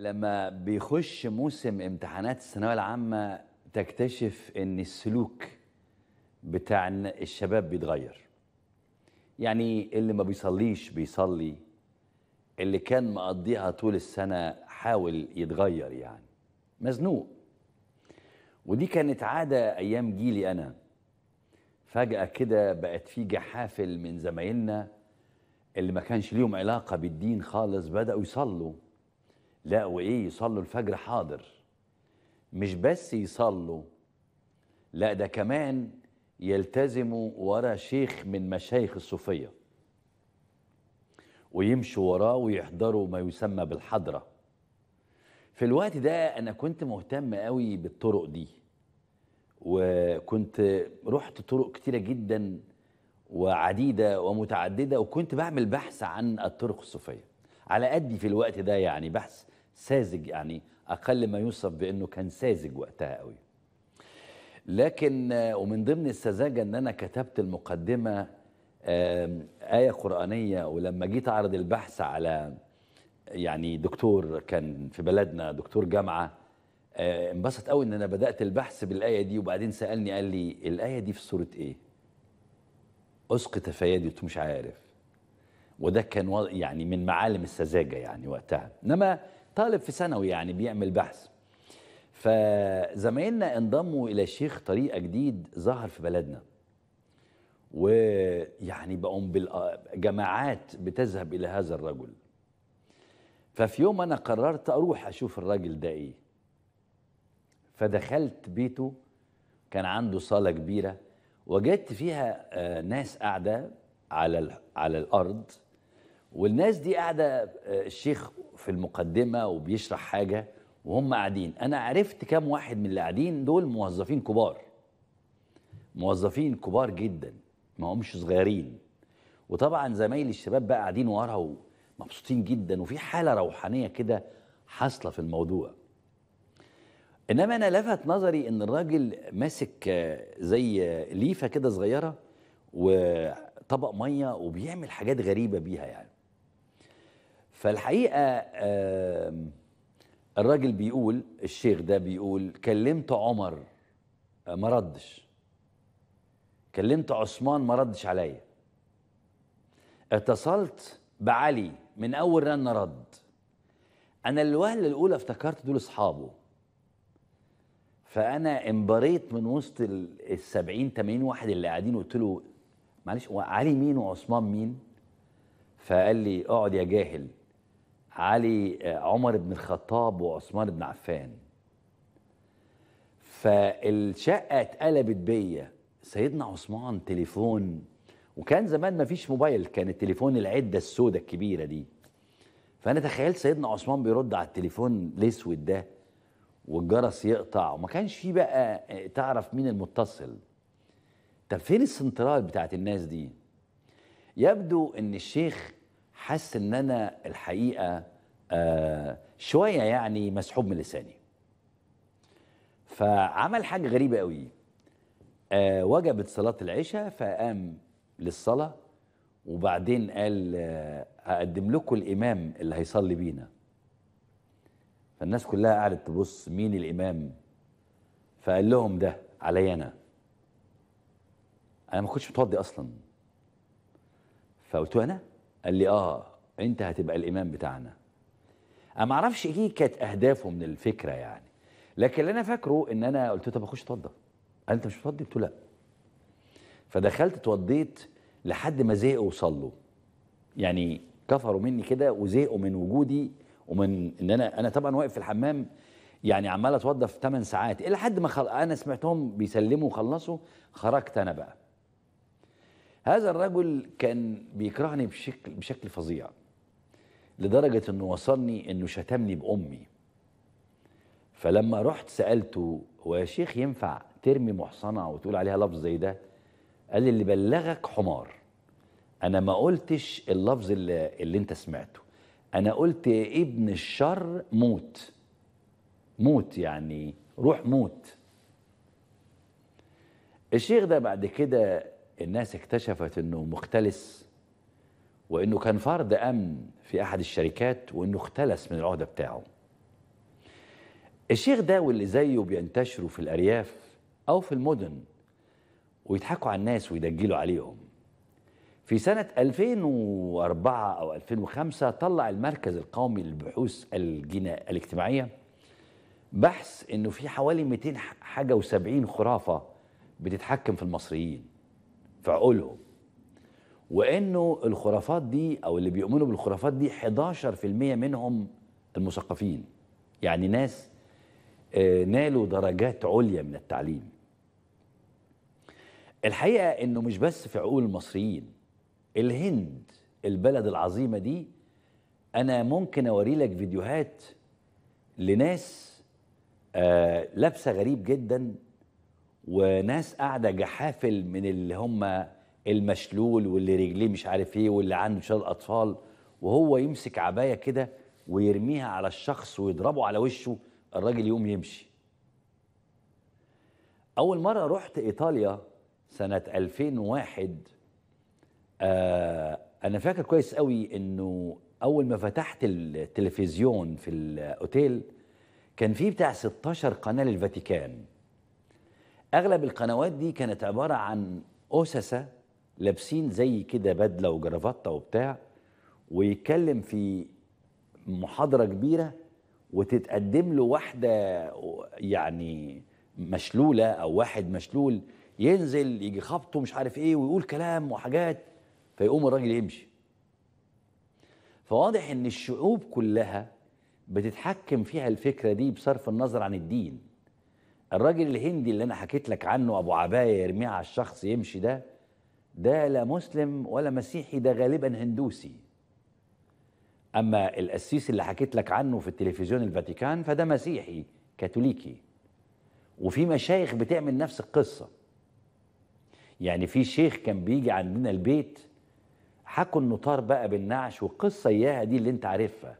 لما بيخش موسم امتحانات الثانويه العامه تكتشف ان السلوك بتاع الشباب بيتغير يعني اللي ما بيصليش بيصلي اللي كان مقضيها طول السنه حاول يتغير يعني مزنوق ودي كانت عاده ايام جيلي انا فجاه كده بقت في جحافل من زمايلنا اللي ما كانش ليهم علاقه بالدين خالص بداوا يصلوا لا وإيه يصلوا الفجر حاضر مش بس يصلوا لا ده كمان يلتزموا ورا شيخ من مشايخ الصوفيه ويمشوا وراه ويحضروا ما يسمى بالحضره في الوقت ده انا كنت مهتم قوي بالطرق دي وكنت رحت طرق كتيره جدا وعديده ومتعدده وكنت بعمل بحث عن الطرق الصوفيه على قدي في الوقت ده يعني بحث ساذج يعني اقل ما يوصف بانه كان ساذج وقتها قوي لكن آه، ومن ضمن السذاجه ان انا كتبت المقدمه ايه قرانيه ولما جيت اعرض البحث على يعني دكتور كان في بلدنا دكتور جامعه آه، انبسط قوي ان انا بدات البحث بالايه دي وبعدين سالني قال لي الايه دي في سوره ايه اسقط فيادي انت مش عارف وده كان يعني من معالم السذاجه يعني وقتها انما طالب في ثانوي يعني بيعمل بحث فزمايلنا انضموا الى شيخ طريقه جديد ظهر في بلدنا ويعني بقوا جماعات بتذهب الى هذا الرجل ففي يوم انا قررت اروح اشوف الراجل ده ايه فدخلت بيته كان عنده صاله كبيره وجدت فيها آه، ناس قاعده على على الارض والناس دي قاعده آه، الشيخ في المقدمه وبيشرح حاجه وهم قاعدين انا عرفت كام واحد من اللي قاعدين دول موظفين كبار موظفين كبار جدا ما همش صغيرين وطبعا زمايلي الشباب بقى قاعدين ورا ومبسوطين جدا وفي حاله روحانيه كده حاصله في الموضوع انما انا لفت نظري ان الراجل ماسك آه، زي آه، ليفه كده صغيره وطبق ميه وبيعمل حاجات غريبه بيها يعني فالحقيقه الراجل بيقول الشيخ ده بيقول كلمت عمر آه، ما ردش كلمت عثمان ما ردش عليا اتصلت بعلي من اول رن رد انا الوهله الاولى افتكرت دول اصحابه فانا انبريت من وسط ال 70 80 واحد اللي قاعدين وقلت له معلش علي مين وعثمان مين فقال لي اقعد يا جاهل علي آه، عمر بن الخطاب وعثمان بن عفان فالشقه اتقلبت بيا سيدنا عثمان تليفون وكان زمان ما فيش موبايل كان التليفون العده السوداء الكبيره دي فانا تخيلت سيدنا عثمان بيرد على التليفون الاسود ده والجرس يقطع وما كانش فيه بقى آه، تعرف مين المتصل طب فين السنترال بتاعت الناس دي يبدو ان الشيخ حاسس ان انا الحقيقه آه شويه يعني مسحوب من لساني فعمل حاجه غريبه قوي آه وجبت صلاه العشاء فقام للصلاه وبعدين قال آه هقدم لكم الامام اللي هيصلي بينا فالناس كلها قعدت تبص مين الامام فقال لهم ده عليا انا انا ما كنتش متوضي اصلا فقلت انا قال لي اه انت هتبقى الامام بتاعنا انا ما اعرفش ايه كانت اهدافه من الفكره يعني لكن اللي انا فاكره ان انا قلت له طب اخش اتوضى قال انت مش متوضي قلت له لا فدخلت اتوضيت لحد ما زهقوا وصلوا يعني كفروا مني كده وزهقوا من وجودي ومن ان انا انا طبعا واقف في الحمام يعني عمال اتوضى في 8 ساعات الى حد ما خل... انا سمعتهم بيسلموا وخلصوا خرجت انا بقى هذا الرجل كان بيكرهني بشكل بشكل فظيع لدرجه انه وصلني انه شتمني بامي فلما رحت سالته هو يا شيخ ينفع ترمي محصنه وتقول عليها لفظ زي ده قال لي اللي بلغك حمار انا ما قلتش اللفظ اللي, اللي انت سمعته انا قلت يا ابن الشر موت موت يعني روح موت الشيخ ده بعد كده الناس اكتشفت أنه مختلس وأنه كان فرد أمن في أحد الشركات وأنه اختلس من العهدة بتاعه الشيخ ده واللي زيه بينتشروا في الأرياف أو في المدن ويضحكوا على الناس ويدجلوا عليهم في سنة 2004 أو 2005 طلع المركز القومي للبحوث الجنا... الاجتماعية بحث إنه في حوالي 270 خرافة بتتحكم في المصريين في عقولهم وانه الخرافات دي او اللي بيؤمنوا بالخرافات دي 11% منهم المثقفين يعني ناس آه، نالوا درجات عليا من التعليم الحقيقه انه مش بس في عقول المصريين الهند البلد العظيمه دي انا ممكن اوري لك فيديوهات لناس آه، لابسه غريب جدا وناس قاعده جحافل من اللي هم المشلول واللي رجليه مش عارف ايه واللي عنده شلل اطفال وهو يمسك عبايه كده ويرميها على الشخص ويضربه على وشه الراجل يقوم يمشي اول مره رحت ايطاليا سنه 2001 آه انا فاكر كويس قوي انه اول ما فتحت التلفزيون في الاوتيل كان في بتاع 16 قناه للفاتيكان اغلب القنوات دي كانت عباره عن اسسه لابسين زي كده بدله وجرافطه وبتاع ويتكلم في محاضره كبيره وتتقدم له واحده يعني مشلوله او واحد مشلول ينزل يجي خبطه مش عارف ايه ويقول كلام وحاجات فيقوم الراجل يمشي فواضح ان الشعوب كلها بتتحكم فيها الفكره دي بصرف النظر عن الدين الراجل الهندي اللي انا حكيت لك عنه ابو عبايه يرميه على الشخص يمشي ده ده لا مسلم ولا مسيحي ده غالبا هندوسي اما القسيس اللي حكيت لك عنه في التلفزيون الفاتيكان فده مسيحي كاثوليكي وفي مشايخ بتعمل نفس القصه يعني في شيخ كان بيجي عندنا البيت حكوا النطار بقى بالنعش والقصه اياها دي اللي انت عارفها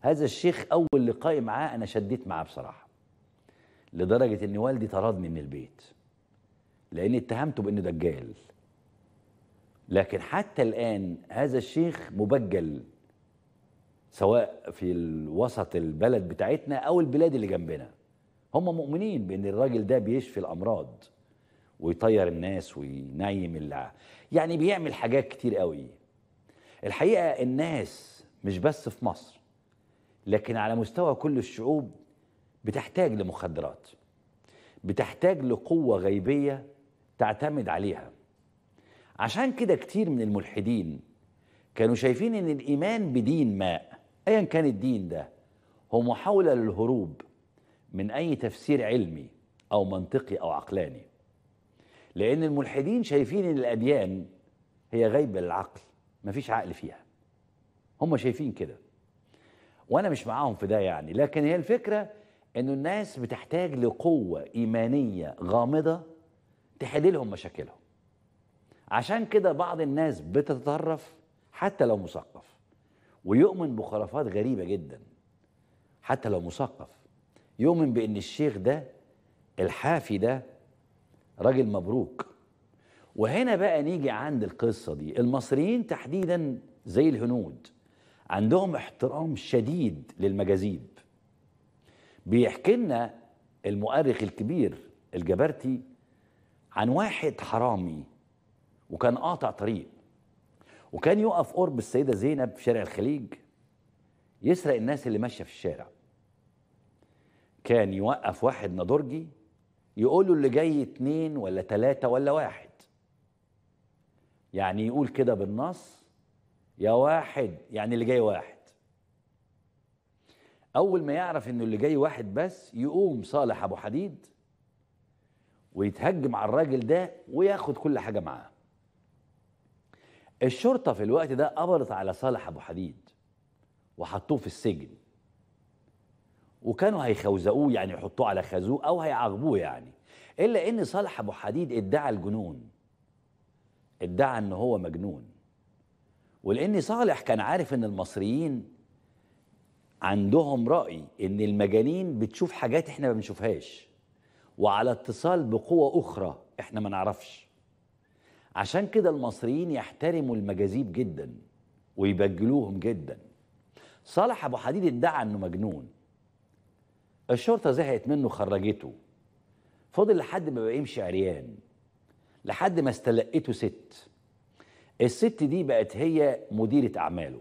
هذا الشيخ اول لقاء معاه انا شديت معاه بصراحه لدرجة ان والدي طردني من البيت لاني اتهمته بانه دجال لكن حتى الآن هذا الشيخ مبجل سواء في الوسط البلد بتاعتنا أو البلاد اللي جنبنا هم مؤمنين بأن الراجل ده بيشفي الأمراض ويطير الناس وينيم اللع يعني بيعمل حاجات كتير قوي الحقيقة الناس مش بس في مصر لكن على مستوى كل الشعوب بتحتاج لمخدرات بتحتاج لقوة غيبية تعتمد عليها عشان كده كتير من الملحدين كانوا شايفين ان الايمان بدين ما ايا كان الدين ده هو محاولة للهروب من اي تفسير علمي او منطقي او عقلاني لان الملحدين شايفين ان الاديان هي غيبة للعقل مفيش عقل فيها هم شايفين كده وانا مش معاهم في ده يعني لكن هي الفكرة انه الناس بتحتاج لقوه ايمانيه غامضه تحل لهم مشاكلهم عشان كده بعض الناس بتتطرف حتى لو مثقف ويؤمن بخرافات غريبه جدا حتى لو مثقف يؤمن بان الشيخ ده الحافي ده راجل مبروك وهنا بقى نيجي عند القصه دي المصريين تحديدا زي الهنود عندهم احترام شديد للمجازيب بيحكي لنا المؤرخ الكبير الجبرتي عن واحد حرامي وكان قاطع طريق وكان يقف قرب السيده زينب في شارع الخليج يسرق الناس اللي ماشيه في الشارع كان يوقف واحد نادرجي يقول له اللي جاي اتنين ولا تلاتة ولا واحد يعني يقول كده بالنص يا واحد يعني اللي جاي واحد اول ما يعرف انه اللي جاي واحد بس يقوم صالح ابو حديد ويتهجم على الراجل ده وياخد كل حاجه معاه الشرطه في الوقت ده قبضت على صالح ابو حديد وحطوه في السجن وكانوا هيخوزقوه يعني يحطوه على خازوق او هيعاقبوه يعني الا ان صالح ابو حديد ادعى الجنون ادعى ان هو مجنون ولان صالح كان عارف ان المصريين عندهم رأي إن المجانين بتشوف حاجات إحنا ما بنشوفهاش وعلى اتصال بقوة أخرى إحنا ما نعرفش عشان كده المصريين يحترموا المجازيب جدا ويبجلوهم جدا صالح أبو حديد ادعى إنه مجنون الشرطة زهقت منه خرجته فضل لحد ما بقى يمشي عريان لحد ما استلقته ست الست دي بقت هي مديرة أعماله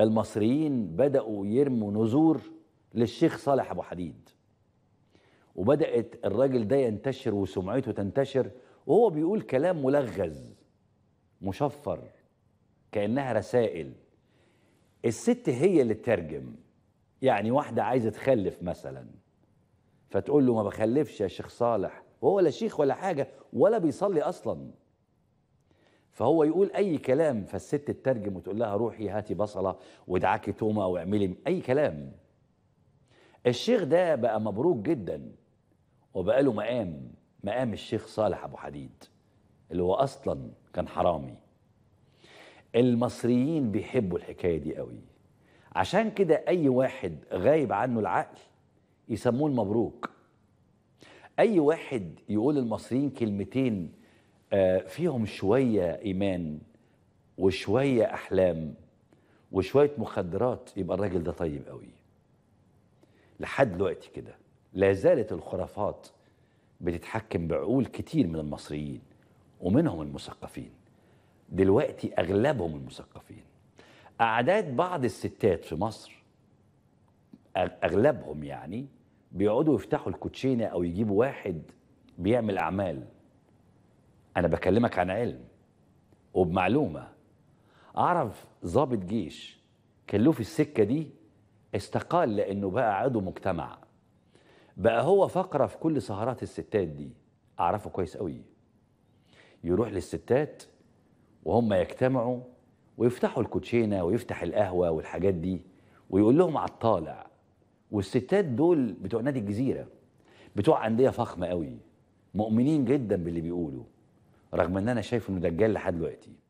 المصريين بدأوا يرموا نذور للشيخ صالح أبو حديد وبدأت الراجل ده ينتشر وسمعته تنتشر وهو بيقول كلام ملغز مشفر كأنها رسائل الست هي اللي تترجم يعني واحدة عايزة تخلف مثلا فتقول له ما بخلفش يا شيخ صالح وهو لا شيخ ولا حاجة ولا بيصلي أصلاً فهو يقول اي كلام فالست تترجم وتقول لها روحي هاتي بصله وادعكي تومه واعملي اي كلام الشيخ ده بقى مبروك جدا وبقى له مقام مقام الشيخ صالح ابو حديد اللي هو اصلا كان حرامي المصريين بيحبوا الحكايه دي قوي عشان كده اي واحد غايب عنه العقل يسموه المبروك اي واحد يقول المصريين كلمتين آه، فيهم شوية إيمان وشوية أحلام وشوية مخدرات يبقى الراجل ده طيب قوي لحد دلوقتي كده لا زالت الخرافات بتتحكم بعقول كتير من المصريين ومنهم المثقفين دلوقتي أغلبهم المثقفين أعداد بعض الستات في مصر أغلبهم يعني بيقعدوا يفتحوا الكوتشينة أو يجيبوا واحد بيعمل أعمال انا بكلمك عن علم وبمعلومه اعرف ضابط جيش كان له في السكه دي استقال لانه بقى عضو مجتمع بقى هو فقره في كل سهرات الستات دي اعرفه كويس قوي يروح للستات وهم يجتمعوا ويفتحوا الكوتشينه ويفتح القهوه والحاجات دي ويقول لهم على الطالع والستات دول بتوع نادي الجزيره بتوع انديه فخمه قوي مؤمنين جدا باللي بيقولوا رغم ان انا شايفه انه دجال لحد دلوقتي